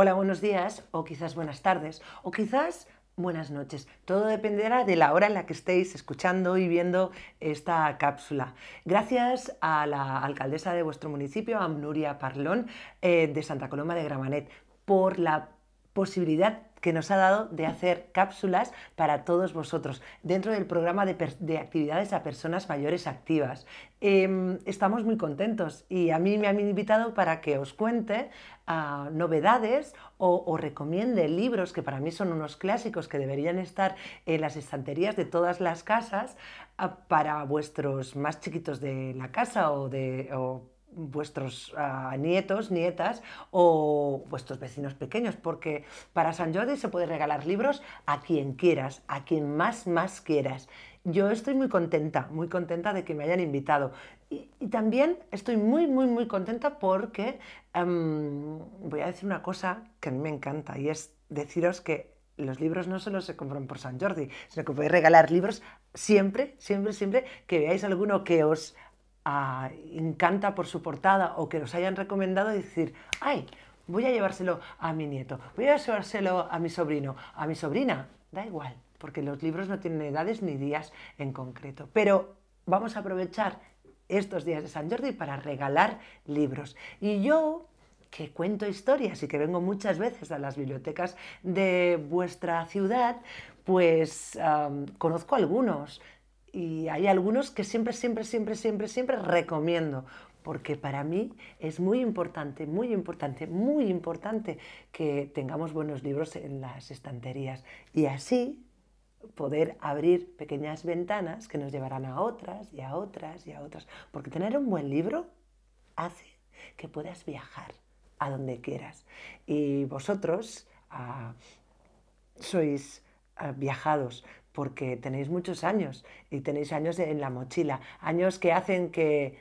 hola, buenos días, o quizás buenas tardes, o quizás buenas noches. Todo dependerá de la hora en la que estéis escuchando y viendo esta cápsula. Gracias a la alcaldesa de vuestro municipio, Amnuria Parlón, eh, de Santa Coloma de Gramanet, por la posibilidad que nos ha dado de hacer cápsulas para todos vosotros dentro del programa de, actividades a personas mayores activas. Em, estamos muy contentos y a mí me han invitado para que os cuente ah, novedades o, recomiende libros que para mí son unos clásicos que deberían estar en las estanterías de todas las casas ah, para vuestros más chiquitos de la casa o de vuestros ah, nietos, nietas o vuestros vecinos pequeños, porque para San Jordi se puede regalar libros a quien quieras, a quien más, más quieras. Yo estoy muy contenta, muy contenta de que me hayan invitado. Y, también estoy muy, muy, muy contenta porque em, voy a decir una cosa que a mí me encanta y es deciros que los libros no solo se compran por San Jordi, sino que podéis regalar libros siempre, siempre, siempre que veáis alguno que os encanta por su portada o que los hayan recomendado decir, ay, voy a llevárselo a mi nieto, voy a llevárselo a mi sobrino, a mi sobrina, da igual, porque los libros no tienen edades ni días en concreto. Pero vamos a aprovechar estos días de San Jordi para regalar libros. Y yo que cuento historias y que vengo muchas veces a las bibliotecas de vuestra ciudad, pues conozco algunos y hay algunos que siempre, siempre, siempre, siempre, siempre recomiendo, porque para mí es muy importante, muy importante, muy importante que tengamos buenos libros en las estanterías y así poder abrir pequeñas ventanas que nos llevarán a otras y a otras y a otras, porque tener un buen libro hace que puedas viajar a donde quieras y vosotros ah, sois ah, viajados porque tenéis muchos años y tenéis años en la mochila, años que hacen que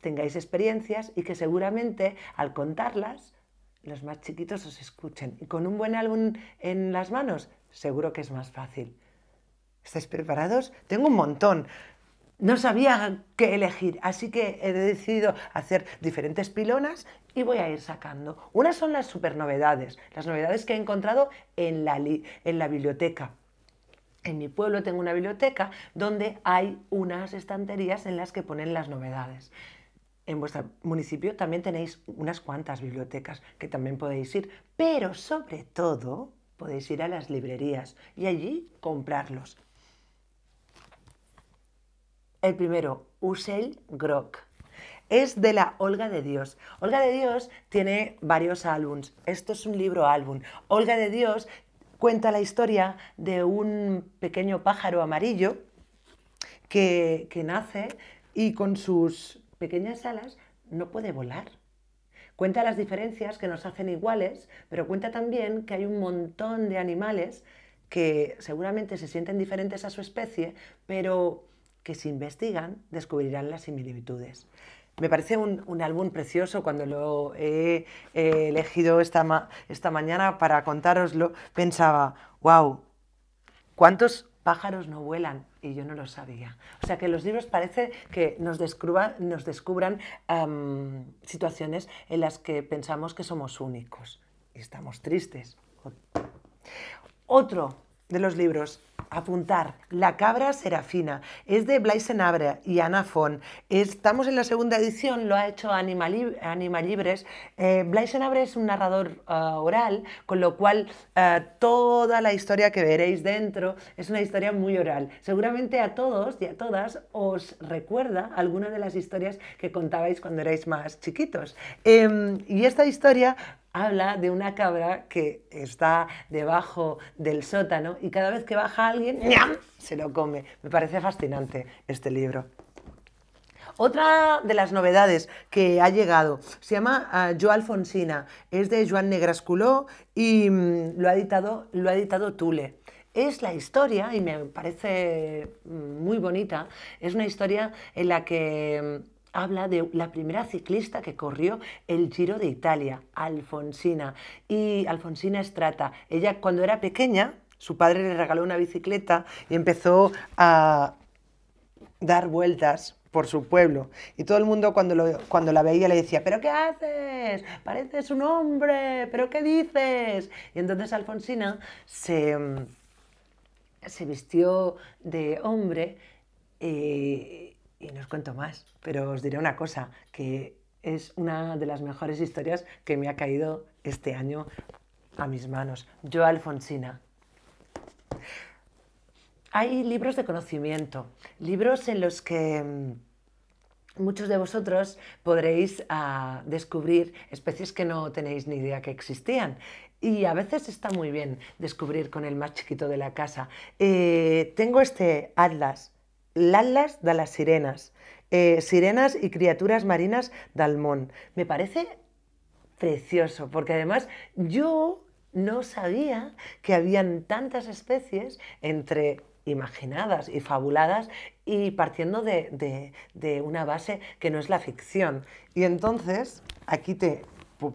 tengáis experiencias y que seguramente al contarlas los más chiquitos os escuchen. Y con un buen álbum en las manos, seguro que es más fácil. ¿Estáis preparados? Tengo un montón. No sabía qué elegir, así que he decidido hacer diferentes pilonas y voy a ir sacando. Unas son las novedades, las novedades que he encontrado en en la biblioteca. En mi pueblo tengo una biblioteca donde hay unas estanterías en las que ponen las novedades. En vuestro municipio también tenéis unas cuantas bibliotecas que también podéis ir, pero sobre todo podéis ir a las librerías y allí comprarlos. El primero, Usel Grok. Es de la Olga de Dios. Olga de Dios tiene varios álbums. Esto es un libro álbum. Olga de Dios cuenta la historia de un pequeño pájaro amarillo que, que nace y con sus pequeñas alas no puede volar. Cuenta las diferencias que nos hacen iguales, pero cuenta también que hay un montón de animales que seguramente se sienten diferentes a su especie, pero que si investigan descubrirán las similitudes. Me parece un, álbum precioso cuando lo he elegido esta, esta mañana para contároslo. Pensaba, wow, ¿cuántos pájaros no vuelan? Y yo no lo sabía. O sea que los libros parece que nos, nos descubran em, situaciones en las que pensamos que somos únicos y estamos tristes. Otro de los libros apuntar. La cabra serafina es de Blaise Nabre y Ana Fon. Estamos en la segunda edición, lo ha hecho Anima, Libres. Eh, Blaise Nabre es un narrador ah, oral, con lo cual ah, toda la historia que veréis dentro es una historia muy oral. Seguramente a todos y a todas os recuerda alguna de las historias que contabais cuando erais más chiquitos. Em, y esta historia habla de una cabra que está debajo del sótano y cada vez que baja alguien, se lo come. Me parece fascinante este libro. Otra de las novedades que ha llegado se llama ah, Jo Alfonsina, es de Joan Negrasculó y mm, lo, ha editado, lo ha editado Tule. Es la historia, y me parece mm, muy bonita, es una historia en la que mm, habla de la primera ciclista que corrió el Giro de Italia, Alfonsina. Y Alfonsina trata ella cuando era pequeña, su padre le regaló una bicicleta y empezó a dar vueltas por su pueblo. Y todo el mundo cuando, cuando la veía le decía, pero ¿qué haces? Pareces un hombre, pero ¿qué dices? Y entonces Alfonsina se, mm, vistió de hombre. Eh, y no os cuento más, pero os diré una cosa, que es una de las mejores historias que me ha caído este año a mis manos. Yo, Alfonsina. Hay libros de conocimiento, libros en los que mm, muchos de vosotros podréis ah, descubrir especies que no tenéis ni idea que existían. Y a veces está muy bien descubrir con el más chiquito de la casa. Eh, tengo este atlas lalas de las sirenas, eh, sirenas y criaturas marinas del Almón. Me parece precioso, porque además yo no sabía que habían tantas especies entre imaginadas y fabuladas y partiendo de, una base que no es la ficción. Y entonces aquí te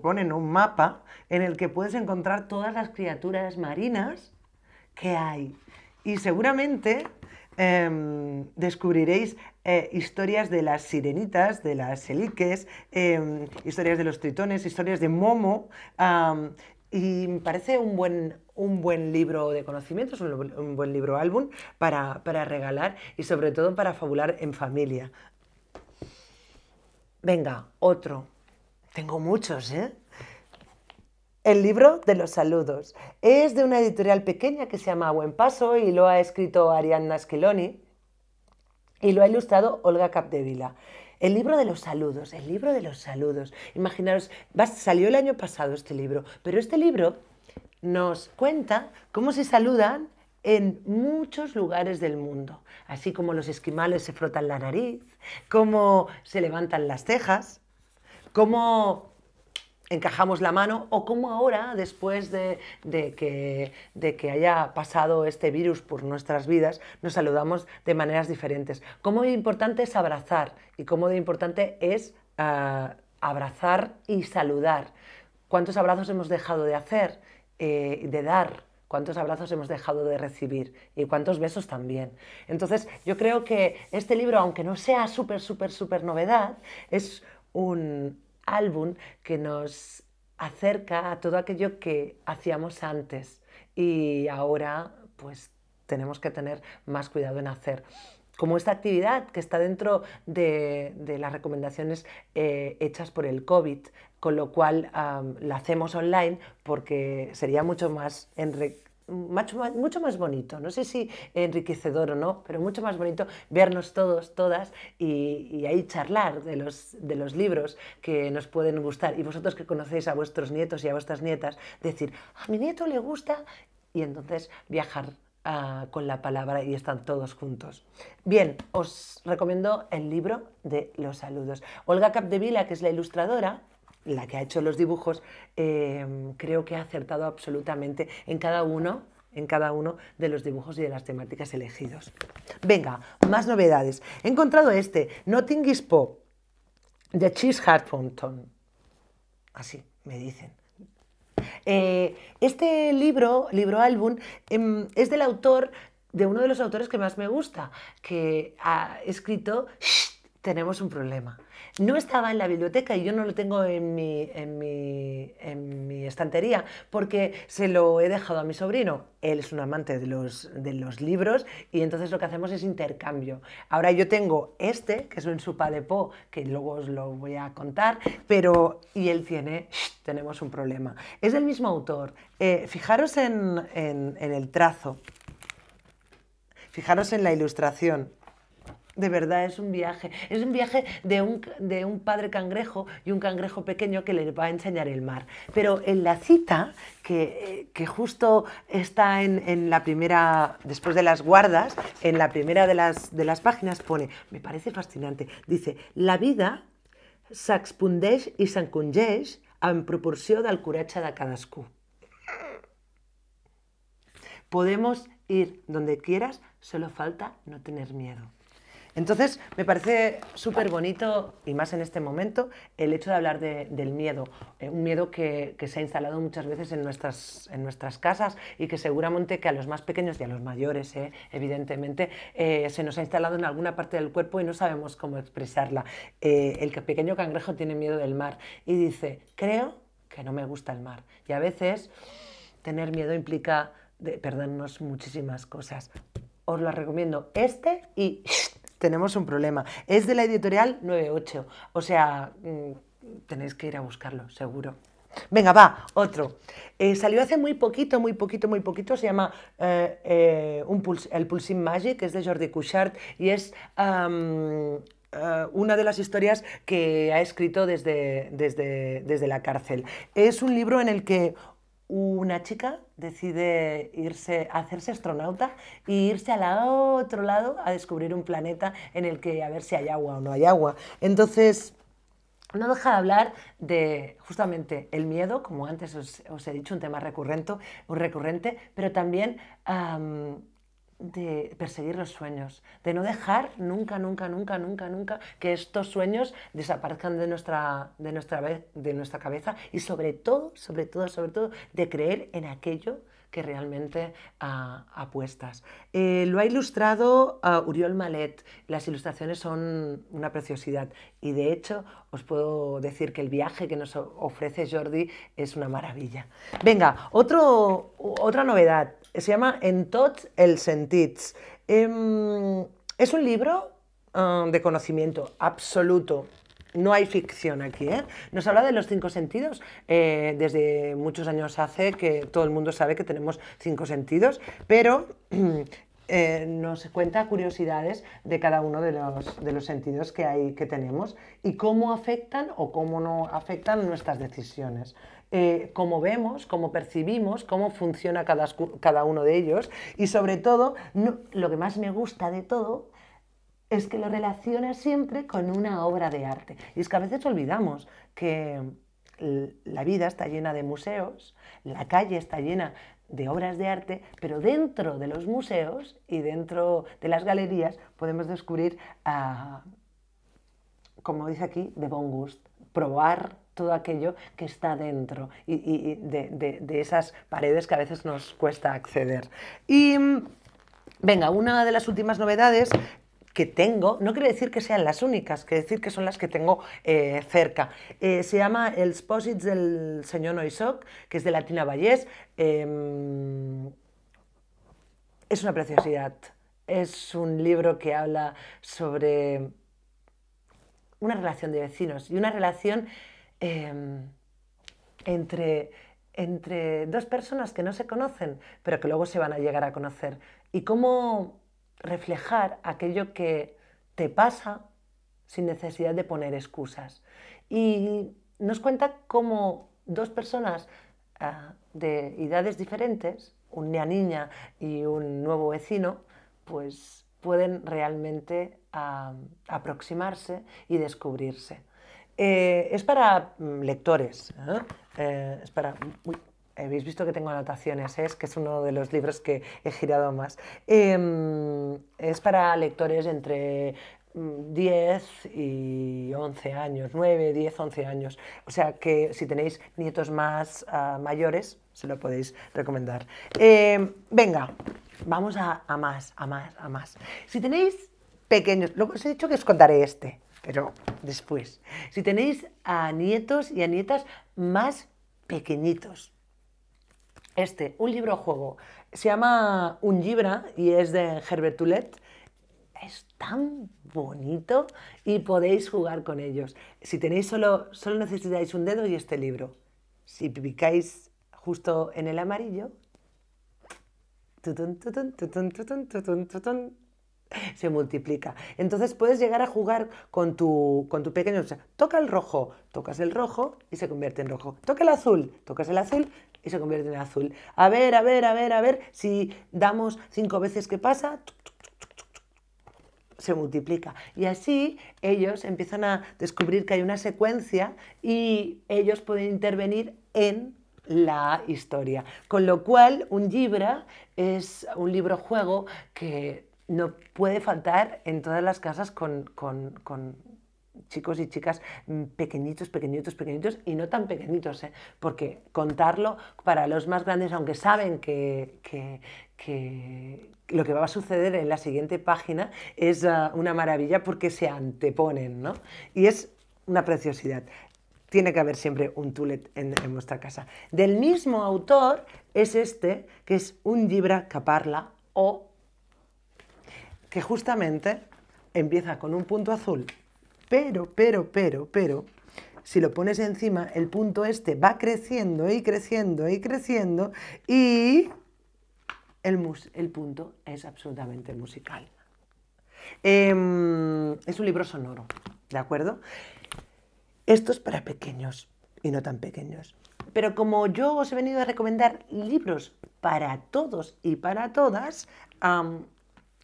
ponen un mapa en el que puedes encontrar todas las criaturas marinas que hay. Y seguramente Em, descubriréis eh, historias de las sirenitas, de las eliques, em, historias de los tritones, historias de Momo. y me parece un buen, un buen libro de conocimientos, un, buen libro álbum para, para, regalar y sobre todo para fabular en familia. Venga, otro. Tengo muchos, ¿eh? El libro de los saludos es de una editorial pequeña que se llama Buen Paso y lo ha escrito Arianna Schiloni y lo ha ilustrado Olga Capdevila. El libro de los saludos, el libro de los saludos. Imaginaros, salió el año pasado este libro, pero este libro nos cuenta cómo se saludan en muchos lugares del mundo, así como los esquimales se frotan la nariz, cómo se levantan las cejas, cómo encajamos la mano o cómo ahora, después de, que, de, que, haya pasado este virus por nuestras vidas, nos saludamos de maneras diferentes. Cómo importante es abrazar y cómo de importante es ah, abrazar y saludar. ¿Cuántos abrazos hemos dejado de hacer, eh, de dar? cuántos abrazos hemos dejado de recibir y cuántos besos también. Entonces, yo creo que este libro, aunque no sea súper, súper, súper novedad, es un, álbum que nos acerca a todo aquello que hacíamos antes y ahora pues tenemos que tener más cuidado en hacer. Como esta actividad que está dentro de, las recomendaciones eh, hechas por el COVID, con lo cual la hacemos online porque sería mucho más enriquecedor mucho más, bonito, no sé si enriquecedor o no, pero mucho más bonito vernos todos, todas y, ahí charlar de los, libros que nos pueden gustar. Y vosotros que conocéis a vuestros nietos y a vuestras nietas, decir, a ah, mi nieto le gusta y entonces viajar ah, con la palabra y están todos juntos. Bien, os recomiendo el libro de los saludos. Olga Capdevila, que es la ilustradora, la que ha hecho los dibujos, eh, creo que ha acertado absolutamente en cada uno en cada uno de los dibujos y de las temáticas elegidos. Venga, más novedades. He encontrado este, Nothing is Pop, de Cheese Fountain. Así me dicen. Eh, este libro, libro álbum, em, es del autor, de uno de los autores que más me gusta, que ha escrito tenemos un problema. No estaba en la biblioteca y yo no lo tengo en mi, estantería porque se lo he dejado a mi sobrino. Él es un amante de los, libros y entonces lo que hacemos es intercambio. Ahora yo tengo este, que es un supa de po, que luego os lo voy a contar, pero y él tiene, tenemos un problema. Es del mismo autor. Eh, fijaros en el trazo. Fijaros en la ilustración. De verdad, es un viaje. Es un viaje de un, padre cangrejo y un cangrejo pequeño que le va a enseñar el mar. Pero en la cita, que, eh, justo está en, la primera, después de las guardas, en la primera de las, páginas pone, me parece fascinante, dice, la vida s'expondeix y s'encongeix en proporció al curacha de cadascú. Podemos ir donde quieras, solo falta no tener miedo. Entonces, me parece súper bonito, y más en este momento, el hecho de hablar del miedo, eh, un miedo que, se ha instalado muchas veces en nuestras, en nuestras casas y que seguramente que a los más pequeños y a los mayores, eh, evidentemente, eh, se nos ha instalado en alguna parte del cuerpo y no sabemos cómo expresarla. el pequeño cangrejo tiene miedo del mar y dice, creo que no me gusta el mar. Y a veces tener miedo implica perdernos muchísimas cosas. Os lo recomiendo este y tenemos un problema. Es de la editorial 98, o sea, mm, tenéis que ir a buscarlo, seguro. Venga, va, otro. Eh, salió hace muy poquito, muy poquito, muy poquito. Se llama eh, eh, un El Pulsing Magic, es de Jordi Couchard y es una de las historias que ha escrito desde, desde, desde la cárcel. Es un libro en el que una chica decide irse, a hacerse astronauta e irse al otro lado a descubrir un planeta en el que a ver si hay agua o no hay agua. Entonces, no deja de hablar de justamente el miedo, como antes os, he dicho, un tema recurrente, recurrente pero también de perseguir los sueños, de no dejar nunca, nunca, nunca, nunca, nunca que estos sueños desaparezcan de nuestra, nuestra, de nuestra cabeza y sobre todo, sobre todo, sobre todo, de creer en aquello que realmente ah, apuestas. Eh, lo ha ilustrado ah, Uriol Malet. Las ilustraciones son una preciosidad y de hecho os puedo decir que el viaje que nos ofrece Jordi es una maravilla. Venga, otra novedad se llama En tots el sentits. Em, es un libro ah, de conocimiento absoluto. No hay ficción aquí, ¿eh? Nos habla de los cinco sentidos. Eh, desde muchos años hace que todo el mundo sabe que tenemos cinco sentidos, pero Eh, nos cuenta curiosidades de cada uno de los, sentidos que, hay, que tenemos y cómo afectan o cómo no afectan nuestras decisiones. Eh, cómo vemos, cómo percibimos, cómo funciona cada, uno de ellos y sobre todo, lo que más me gusta de todo es que lo relaciona siempre con una obra de arte. Y es que a veces olvidamos que la vida está llena de museos, la calle está llena de obras de arte, pero dentro de los museos y dentro de las galerías podemos descubrir, ah, como dice aquí, de bon gust, probar todo aquello que está dentro y, de, esas paredes que a veces nos cuesta acceder. Y mm, venga, una de las últimas novedades que tengo, no quiere decir que sean las únicas, quiere decir que son las que tengo eh, cerca. Eh, se llama El Sposit del señor Noisoc, que es de Latina Vallés. Em, es una preciosidad. Es un libro que habla sobre una relación de vecinos y una relación em, entre entre dos personas que no se conocen, pero que luego se van a llegar a conocer. Y cómo reflejar aquello que te pasa sin necesidad de poner excusas. Y nos cuenta cómo dos personas ah, de edades diferentes, una niña y un nuevo vecino, pues pueden realmente aproximarse y descubrirse. Eh, es para mm, lectores, ¿eh? Eh, es para habéis visto que tengo anotaciones, ¿eh? es que es uno de los libros que he girado más. Em, es para lectores entre 10 mm, y 11 años, 9, 10, 11 años. O sea que si tenéis nietos más ah, mayores, se lo podéis recomendar. Em, venga, vamos a, más, a más, a más. Si tenéis pequeños, lo que os he dicho que os contaré este, pero después. Si tenéis a nietos y a nietas más pequeñitos, este, un libro juego. Se llama Un Libra y es de Herbert Tulet. Es tan bonito y podéis jugar con ellos. Si tenéis solo, solo necesitáis un dedo y este libro. Si picáis justo en el amarillo, se multiplica. Entonces puedes llegar a jugar con tu, con tu pequeño. O sea, toca el rojo, tocas el rojo y se convierte en rojo. Toca el azul, tocas el azul, y se convierte en azul. A ver, a ver, a ver, a ver, si damos cinco veces que pasa, se multiplica. Y así ellos empiezan a descubrir que hay una secuencia y ellos pueden intervenir en la historia. Con lo cual, un libra es un libro juego que no puede faltar en todas las casas con, con chicos y chicas mm, pequeñitos, pequeñitos, pequeñitos y no tan pequeñitos, ¿eh? porque contarlo para los más grandes, aunque saben que, lo que va a suceder en la siguiente página es ah, una maravilla porque se anteponen, ¿no? Y es una preciosidad. Tiene que haber siempre un tulet en, en vuestra casa. Del mismo autor es este, que es un libra caparla o que justamente empieza con un punto azul pero, pero, pero, pero, si lo pones encima, el punto este va creciendo y creciendo y creciendo y el, el punto es absolutamente musical. Em, es un libro sonoro, ¿de acuerdo? Esto es para pequeños y no tan pequeños. Pero como yo os he venido a recomendar libros para todos y para todas,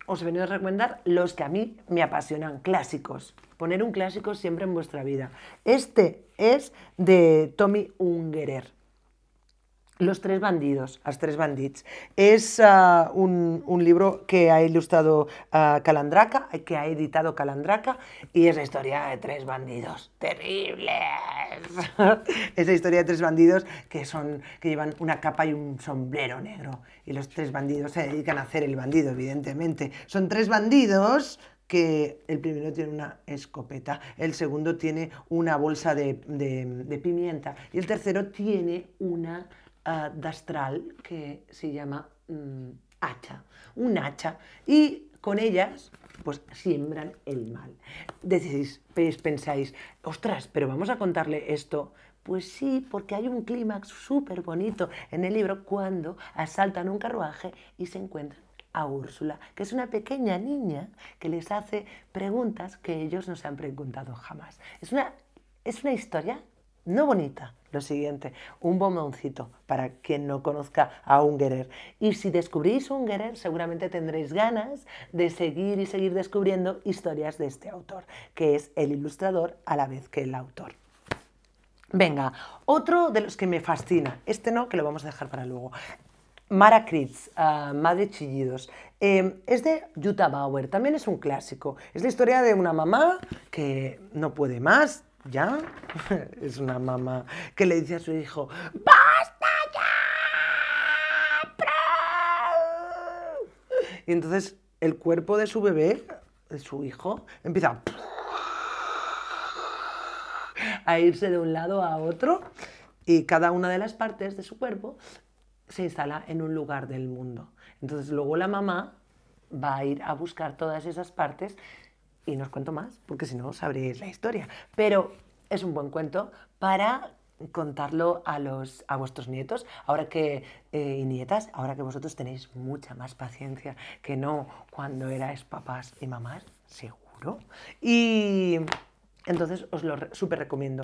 os he venido a recomendar los que a mí me apasionan, clásicos poner un clásico siempre en vuestra vida. Este es de Tommy Ungerer. Los tres bandidos, Las tres bandits. Es ah, un, libro que ha ilustrado ah, Calandraca, que ha editado Calandraca, y es la historia de tres bandidos terribles. es la historia de tres bandidos que, son, que llevan una capa y un sombrero negro. Y los tres bandidos se dedican a hacer el bandido, evidentemente. Son tres bandidos que el primero tiene una escopeta, el segundo tiene una bolsa de, pimienta y el tercero tiene una ah, dastral que se llama mm, hacha, un hacha. Y con ellas pues siembran el mal. Decís, pues, pensáis, ostras, pero vamos a contarle esto pues sí, porque hay un clímax súper bonito en el libro cuando asaltan un carruaje y se encuentran a Úrsula, que es una pequeña niña que les hace preguntas que ellos no se han preguntado jamás. Es una, es una historia no bonita. Lo siguiente, un bomboncito para quien no conozca a Ungerer. Y si descubrís Ungerer, seguramente tendréis ganas de seguir y seguir descubriendo historias de este autor, que es el ilustrador a la vez que el autor. Venga, otro de los que me fascina, este no, que lo vamos a dejar para luego. Mara Kritz, ah, Madre Chillidos. Em, es de Jutta Bauer, también es un clásico. Es la historia de una mamá que no puede más, ya. es una mamá que le dice a su hijo, ¡Basta ya! Y entonces el cuerpo de su bebé, de su hijo, empieza a irse de un lado a otro y cada una de las partes de su cuerpo se instala en un lugar del mundo. Entonces luego la mamá va a ir a buscar todas esas partes y no os cuento más, porque si no sabréis la historia. Pero es un buen cuento para contarlo a, los, a vuestros nietos ahora que, eh, y nietas, ahora que vosotros tenéis mucha más paciencia que no cuando erais papás y mamás, seguro. Y entonces os lo súper recomiendo.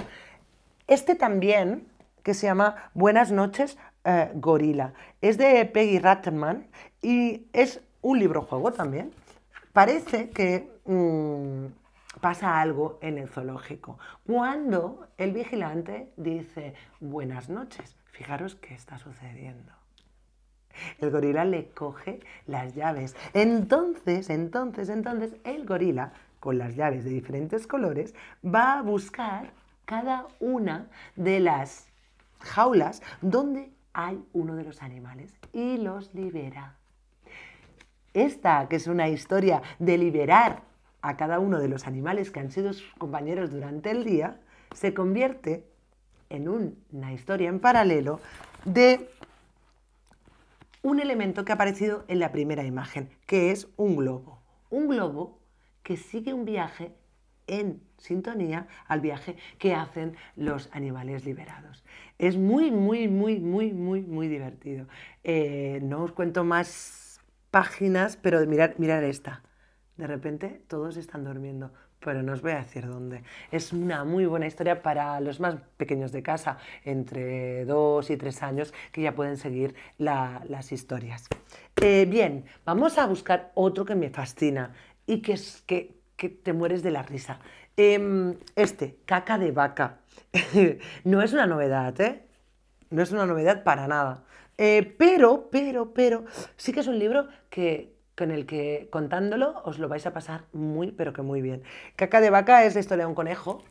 Este también, que se llama Buenas noches, eh, gorila. Es de Peggy Ratman y es un libro juego también. Parece que mm, pasa algo en el zoológico. Cuando el vigilante dice buenas noches, fijaros qué está sucediendo. El gorila le coge las llaves. Entonces, entonces, entonces, el gorila, con las llaves de diferentes colores, va a buscar cada una de las jaulas donde hay uno de los animales y los libera. Esta, que es una historia de liberar a cada uno de los animales que han sido sus compañeros durante el día, se convierte en una historia en paralelo de un elemento que ha aparecido en la primera imagen, que es un globo. Un globo que sigue un viaje en sintonía al viaje que hacen los animales liberados. Es muy, muy, muy, muy, muy, muy divertido. Eh, no os cuento más páginas, pero mirar, mirar esta. De repente todos están durmiendo, pero no os voy a decir dónde. Es una muy buena historia para los más pequeños de casa, entre dos y tres años, que ya pueden seguir las historias. Eh, bien, vamos a buscar otro que me fascina y que, es, que que te mueres de la risa. Em, este, caca de vaca. no es una novedad, ¿eh? No es una novedad para nada. Eh, pero, pero, pero, sí que es un libro que, con el que contándolo os lo vais a pasar muy, pero que muy bien. Caca de vaca es la historia de un conejo,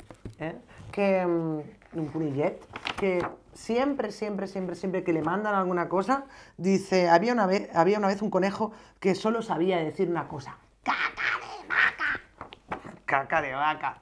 ¿eh? que, mm, un punillet, que siempre, siempre, siempre, siempre que le mandan alguna cosa, dice, había una vez, había una vez un conejo que solo sabía decir una cosa, caca caca de vaca.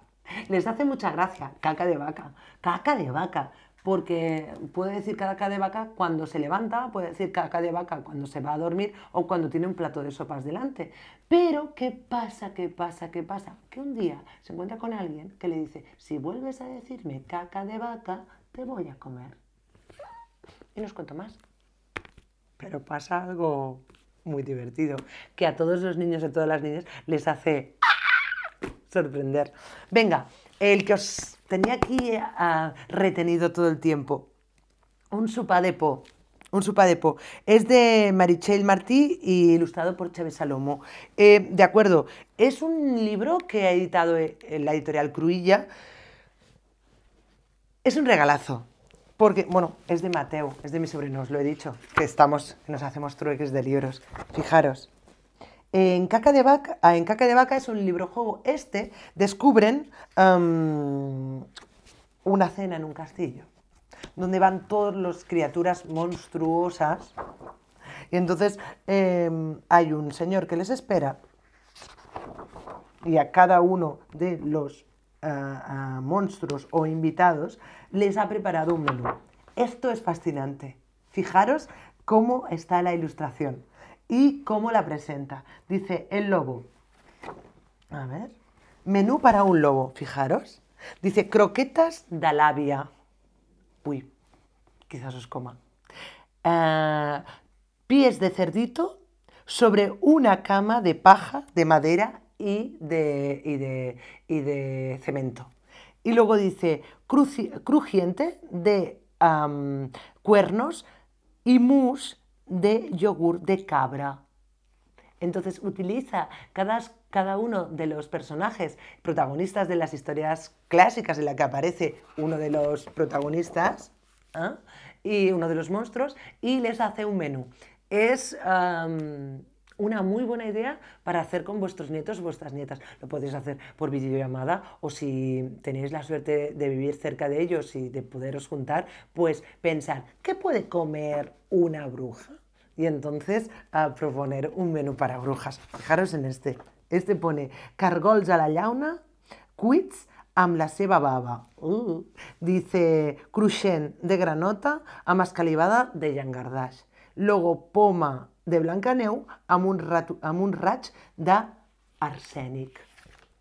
Les hace mucha gracia, caca de vaca, caca de vaca, porque puede decir caca de vaca cuando se levanta, puede decir caca de vaca cuando se va a dormir o cuando tiene un plato de sopas delante. Pero, ¿qué pasa, qué pasa, qué pasa? Que un día se encuentra con alguien que le dice, si vuelves a decirme caca de vaca, te voy a comer. Y nos cuento más. Pero pasa algo muy divertido, que a todos los niños y a todas las niñas les hace sorprender. Venga, el que os tenía aquí ah, retenido todo el tiempo. Un supadepo. Un supadepo. Es de Marichel Martí y ilustrado por Chávez Salomo. Eh, de acuerdo, es un libro que ha editado en eh, la editorial Cruilla. Es un regalazo, porque, bueno, es de Mateo, es de mi sobrino, os lo he dicho, que estamos, que nos hacemos trueques de libros. Fijaros. Ah, en Caca de Vaca, es un librojuego este, descubren una cena en un castillo, donde van todas las criaturas monstruosas. Y entonces em, hay un señor que les espera y a cada uno de los ah, ah, monstruos o invitados les ha preparado un menú. Esto es fascinante. Fijaros cómo está la ilustración y cómo la presenta. Dice el lobo. A ver. Menú para un lobo, fijaros. Dice croquetas de labia. Uy, quizás os coma. Eh, pies de cerdito sobre una cama de paja, de madera y de, y de, y de cemento. Y luego dice crujiente de cuernos y mus de yogur de cabra. Entonces utiliza cada, cada, uno de los personajes protagonistas de las historias clásicas en la que aparece uno de los protagonistas ¿ah? y uno de los monstruos y les hace un menú. Es una muy buena idea para hacer con vuestros nietos vuestras nietas. Lo podéis hacer por videollamada o si tenéis la suerte de vivir cerca de ellos y de poderos juntar, pues pensar, ¿qué puede comer una bruja? y entonces a proponer un menú para brujas. Fijaros en este. Este pone cargols a la llauna, quits amb la seva baba. Uh. Dice cruixent de granota amb escalivada de llangardaix. Luego poma de Blancaneu amb un, ratu, amb un de arsénic.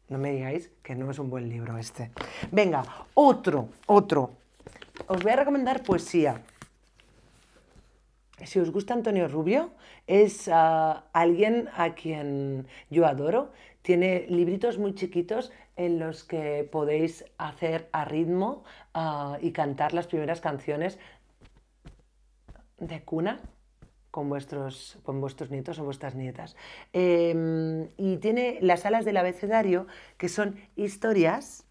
No me digáis que no es un buen libro este. Venga, otro, otro. Os voy a recomendar poesía. Si os gusta Antonio Rubio, es ah, alguien a quien yo adoro. Tiene libritos muy chiquitos en los que podéis hacer a ritmo ah, y cantar las primeras canciones de cuna con vuestros, con vuestros nietos o vuestras nietas. Em, y tiene las alas del abecedario, que son historias,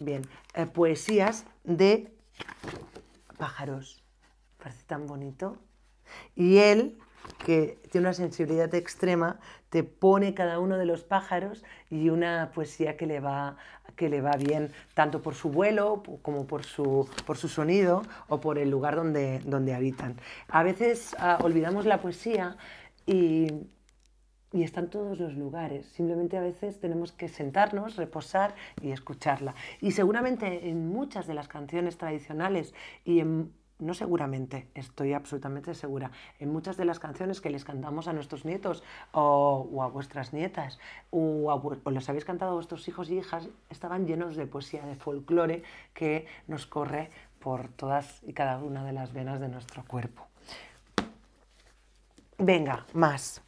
bien, eh, poesías de pájaros. Parece tan bonito. Y él, que tiene una sensibilidad extrema, te pone cada uno de los pájaros y una poesía que le va, bien, tanto por su vuelo como por su, sonido o por el lugar donde, habitan. A veces ah, olvidamos la poesía y, y está todos los lugares. Simplemente a veces tenemos que sentarnos, reposar y escucharla. Y seguramente en muchas de las canciones tradicionales y en no seguramente, estoy absolutamente segura, en muchas de las canciones que les cantamos a nuestros nietos o, a vuestras nietas o, a, los habéis cantado a vuestros hijos y hijas, estaban llenos de poesía, de folclore que nos corre por todas y cada una de las venas de nuestro cuerpo. Venga, más.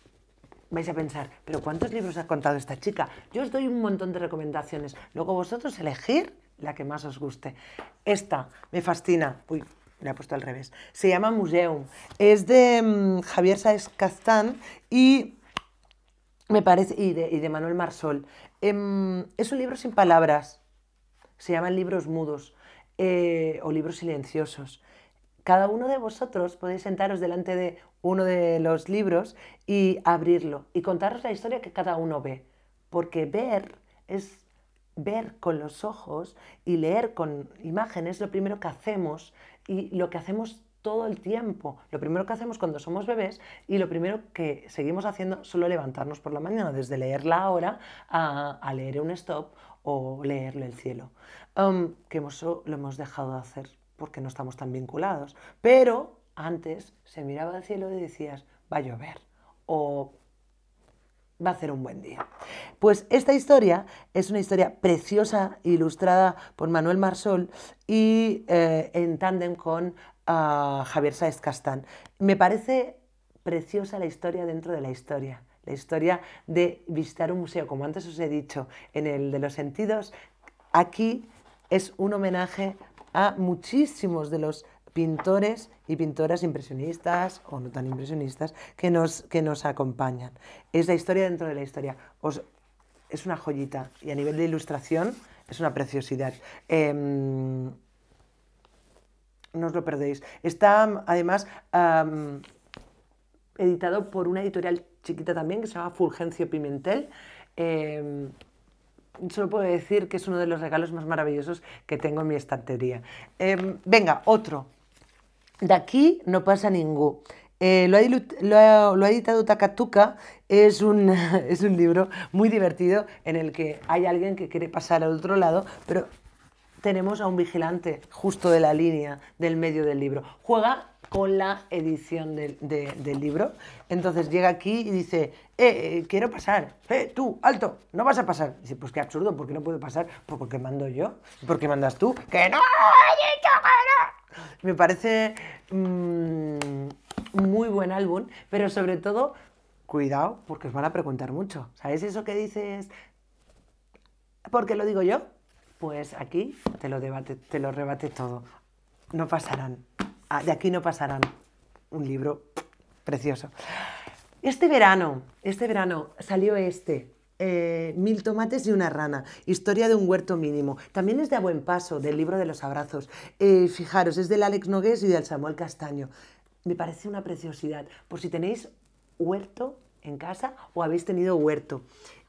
Vais a pensar, pero ¿cuántos libros ha contado esta chica? Yo os doy un montón de recomendaciones. Luego vosotros elegir la que más os guste. Esta me fascina. Uy, la ha puesto al revés, se llama Museum. Es de mm, Javier Saez Castán y me parece, y de, Manuel Marsol. Em, es un libro sin palabras, se llaman libros mudos eh, o libros silenciosos. Cada uno de vosotros podéis sentaros delante de uno de los libros y abrirlo y contaros la historia que cada uno ve. Porque ver es ver con los ojos y leer con imágenes lo primero que hacemos y lo que hacemos todo el tiempo. Lo primero que hacemos cuando somos bebés y lo primero que seguimos haciendo solo levantarnos por la mañana, desde leer la hora a, leer un stop o leerlo el cielo. Um, que hemos, lo hemos dejado de hacer porque no estamos tan vinculados. Pero antes se miraba al cielo y decías, va a llover. O va a ser un buen día. Pues esta historia es una historia preciosa, ilustrada por Manuel Marsol y eh, en tándem con ah, Javier Saez Castán. Me parece preciosa la historia dentro de la historia. La historia de visitar un museo, como antes os he dicho, en el de los sentidos, aquí es un homenaje a muchísimos de los pintores y pintoras impresionistas o no tan impresionistas que nos, que nos acompañan. Es la historia dentro de la historia. Os, es una joyita y a nivel de ilustración es una preciosidad. Em, no os lo perdéis. Está además editado por una editorial chiquita también que se llama Fulgencio Pimentel. Em, solo puedo decir que es uno de los regalos más maravillosos que tengo en mi estantería. Em, venga, otro. De aquí no pasa ningún. Eh, lo, ha, editado Takatuka, es un, es un libro muy divertido en el que hay alguien que quiere pasar al otro lado, pero tenemos a un vigilante justo de la línea del medio del libro. Juega con la edición del, libro. Entonces llega aquí y dice, eh, eh, quiero pasar, tú, alto, no vas a pasar. Y dice, pues qué absurdo, ¿por qué no puedo pasar? ¿Por pues porque mando yo, porque mandas tú. ¡Que no! que no! Me parece mm, muy buen álbum, pero sobre todo, cuidado, porque os van a preguntar mucho. ¿Sabes eso que dices? ¿Por qué lo digo yo? Pues aquí te lo, te lo rebate todo. No pasarán. Ah, de aquí no pasarán. Un libro precioso. Este verano, este verano salió este, eh, mil tomates y una rana, Historia de un huerto mínimo. También es de A Buen Paso, del libro de los abrazos. Eh, fijaros, es del Alex Nogués y del Samuel Castaño. Me parece una preciosidad. Por si tenéis huerto en casa o habéis tenido huerto.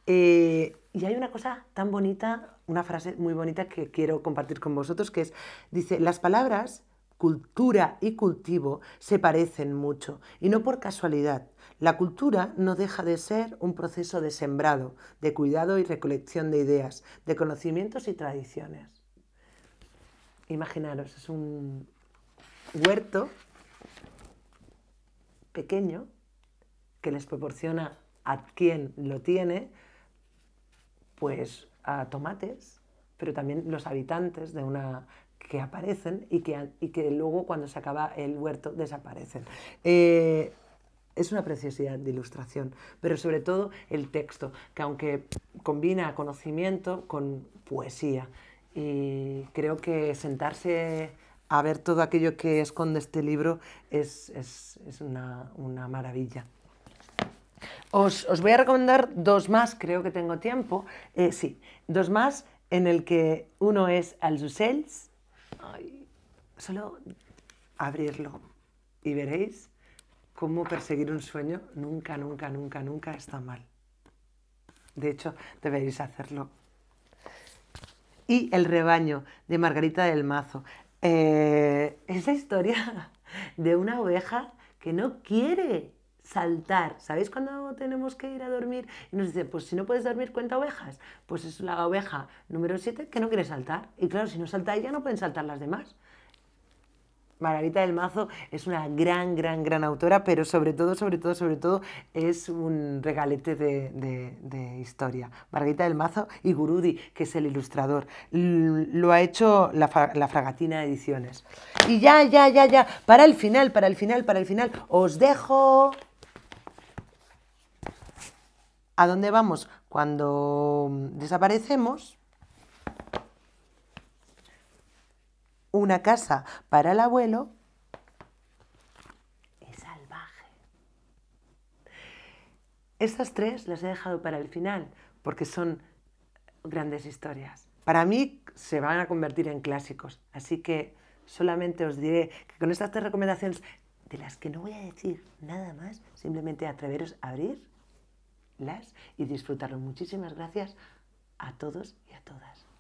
Eh, y hay una cosa tan bonita, una frase muy bonita que quiero compartir con vosotros, que es, dice, las palabras cultura y cultivo se parecen mucho, y no por casualidad, la cultura no deja de ser un proceso de sembrado, de cuidado y recolección de ideas, de conocimientos y tradiciones. Imaginaros, es un huerto pequeño que les proporciona a quien lo tiene, pues a tomates, pero también los habitantes de una que aparecen y que, y que luego cuando se acaba el huerto desaparecen. Eh, es una preciosidad de ilustración, pero sobre todo el texto, que aunque combina conocimiento con poesía. Y creo que sentarse a ver todo aquello que esconde este libro es, una, maravilla. Os, voy a recomendar dos más, creo que tengo tiempo. Eh, sí, dos más en el que uno es Al Jusels. Solo abrirlo y veréis cómo perseguir un sueño nunca, nunca, nunca, nunca está mal. De hecho, deberéis hacerlo. Y El rebaño de Margarita del Mazo. Eh, es la historia de una oveja que no quiere saltar. ¿Sabéis cuando tenemos que ir a dormir? Y nos dice, pues si no puedes dormir, cuenta ovejas. Pues es la oveja número 7 que no quiere saltar. Y claro, si no salta ella, no pueden saltar las demás. Margarita del Mazo es una gran, gran, gran autora, pero sobre todo, sobre todo, sobre todo es un regalete de, historia. Margarita del Mazo y Gurudi, que es el ilustrador. lo ha hecho la, la, Fragatina Ediciones. Y ya, ya, ya, ya, para el final, para el final, para el final, os dejo... ¿A dónde vamos? Cuando desaparecemos, una casa para el abuelo, es salvaje. Estas tres las he dejado para el final, porque son grandes historias. Para mí se van a convertir en clásicos, así que solamente os diré que con estas tres recomendaciones, de las que no voy a decir nada más, simplemente atreveros a abrirlas y disfrutarlo. Muchísimas gracias a todos y a todas.